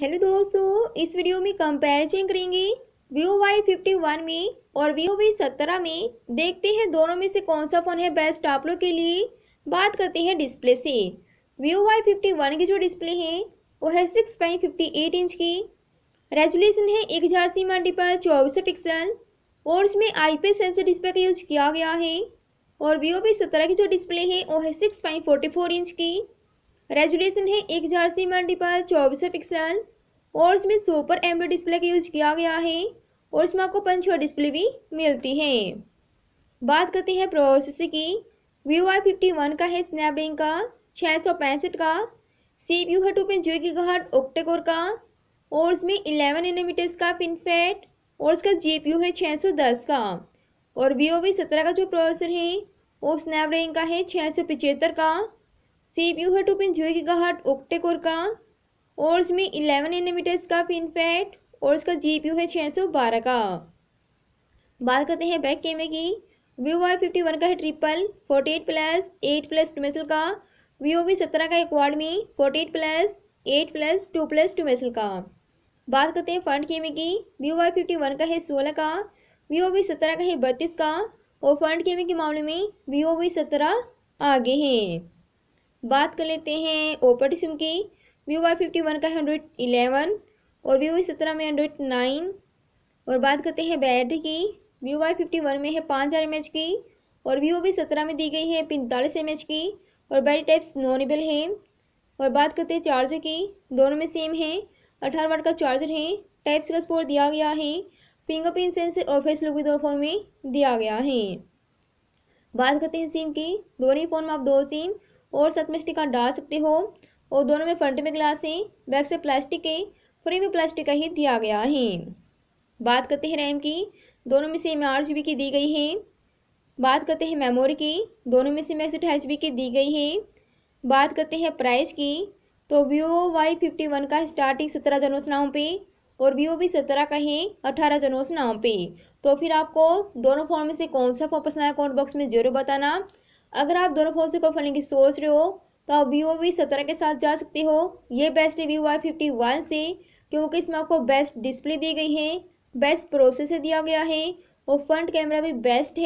hello दोस्तों इस video में कंपैरिजन करेंगे वीवो वाई फिफ्टी वन में और वीवो वी सत्रह में देखते हैं दोनों में से कौन सा फ़ोन है बेस्ट आप लोग के लिए बात करते हैं डिस्प्ले से वीवो वाई फिफ्टी वन की जो डिस्प्ले है वो है six point fifty eight inch की रेजोल्यूशन है एक हज़ार सी मंडी पर चौबीस पिक्सल और इसमें आई पी सेंसर डिस्प्ले का यूज़ किया गया है और वीवो वी सत्रह की जो डिस्प्ले है वो है six point forty four inch की रेजुलेशन है एक हज़ार मंडी मल्टीपल चौबीस पिक्सल और इसमें सुपर एम डिस्प्ले का यूज किया गया है और इसमें आपको पंच डिस्प्ले भी मिलती है बात करते हैं प्रोसेसर की वी वाई फिफ्टी वन का है स्नैपड्रैगन का छः सौ पैंसठ का सी पी यू है टू पॉइंट जो की घाट ओक्टेकोर का और इसमें इलेवन एनोमीटर्स का पिनफेट और इसका जी पी यू है छः सौ दस का और वी ओ वी सत्रह का जो प्रोसेसर है वो स्नैपड्रैगन का है छः सौ पिचहत्तर का है टू पिन to pinch होएगी गाहट ओक्टेकोर का ओर्स में इलेवन एनिमीटर्स का पिन फैट जी पी यू है छः सौ बारह का बात करते हैं बैक कैमरे की व्यू वाई फिफ्टी वन का है triple forty eight plus eight plus two मेसल का व्यू वी सत्रह का है क्वाड में forty eight plus eight plus two plus two मेसल का बात करते हैं फ्रंट कैमरे की व्यू वाई फिफ्टी वन का है सोलह का व्यू वी सत्रह का है बत्तीस का और फ्रंट कैमरे के मामले में व्यू वी सत्रह आगे हैं बात कर लेते हैं सिम की वीवो वाई फिफ्टी वन का है हंड्रेड इलेवन और वीवो वाई सत्रह में हंड्रेड नाइन और बात करते हैं बैटरी की वीवो वाई फिफ्टी वन में है पाँच हज़ार एम एच की और वीवो वाई सत्रह में दी गई है पैंतालीस एम एच की और बैटरी टाइप्स नॉनेबल है और बात करते हैं चार्जर की दोनों में सेम है अठारह वाट का चार्जर है टाइप्स का स्पोर्ट दिया गया है फिंगरप्रिंट सेंसर और फेस लुक भी दोनों फोन में दिया गया है बात करते हैं सिम की दोनों ही फोन में आप दो सिम और साथ में डाल सकते हो और दोनों में फ्रंट में ग्लास है बैक से प्लास्टिक है फ्री में प्लास्टिक का ही दिया गया है बात करते हैं रैम की दोनों में सेम आठ आठ की दी गई है बात करते हैं मेमोरी की दोनों में अठाईस जी बी की दी गई है बात करते हैं प्राइस की तो वीवो वाई फिफ्टी वन का स्टार्टिंग सत्रह जनों से पे और वीवो भी सत्रह का है अठारह जनों से पे तो फिर आपको दोनों फ़ोन में से कौन सा फोन पसंद आया कौन बॉक्स में जरूर बताना अगर आप दोनों फोन से कोई फलने की सोच रहे हो तो आप वीवो वी सत्रह के साथ जा सकते हो ये बेस्ट रिव्यू है फिफ्टी वन से क्योंकि इसमें आपको बेस्ट डिस्प्ले दी गई है बेस्ट प्रोसेसर दिया गया है और फ्रंट कैमरा भी बेस्ट है